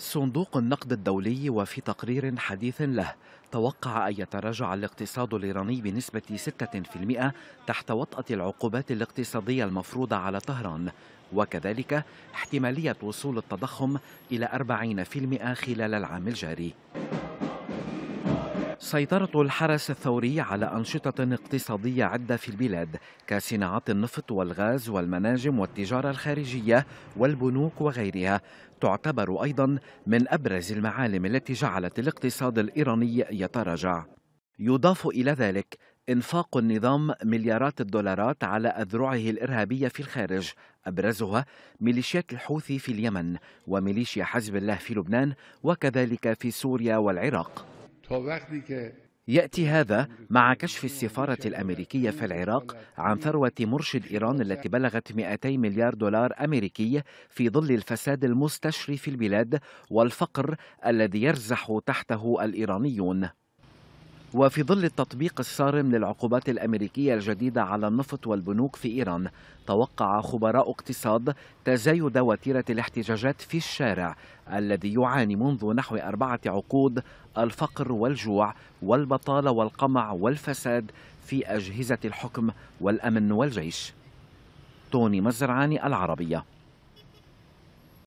صندوق النقد الدولي وفي تقرير حديث له توقع أن يتراجع الاقتصاد الإيراني بنسبة 6% تحت وطأة العقوبات الاقتصادية المفروضة على طهران وكذلك احتمالية وصول التضخم إلى 40% خلال العام الجاري سيطرة الحرس الثوري على أنشطة اقتصادية عدة في البلاد كصناعات النفط والغاز والمناجم والتجارة الخارجية والبنوك وغيرها تعتبر أيضا من أبرز المعالم التي جعلت الاقتصاد الإيراني يتراجع يضاف إلى ذلك انفاق النظام مليارات الدولارات على اذرعه الارهابيه في الخارج ابرزها ميليشيات الحوثي في اليمن وميليشيا حزب الله في لبنان وكذلك في سوريا والعراق ياتي هذا مع كشف السفاره الامريكيه في العراق عن ثروه مرشد ايران التي بلغت 200 مليار دولار امريكي في ظل الفساد المستشري في البلاد والفقر الذي يرزح تحته الايرانيون وفي ظل التطبيق الصارم للعقوبات الامريكيه الجديده على النفط والبنوك في ايران توقع خبراء اقتصاد تزايد وتيره الاحتجاجات في الشارع الذي يعاني منذ نحو اربعه عقود الفقر والجوع والبطاله والقمع والفساد في اجهزه الحكم والامن والجيش توني مزرعاني العربيه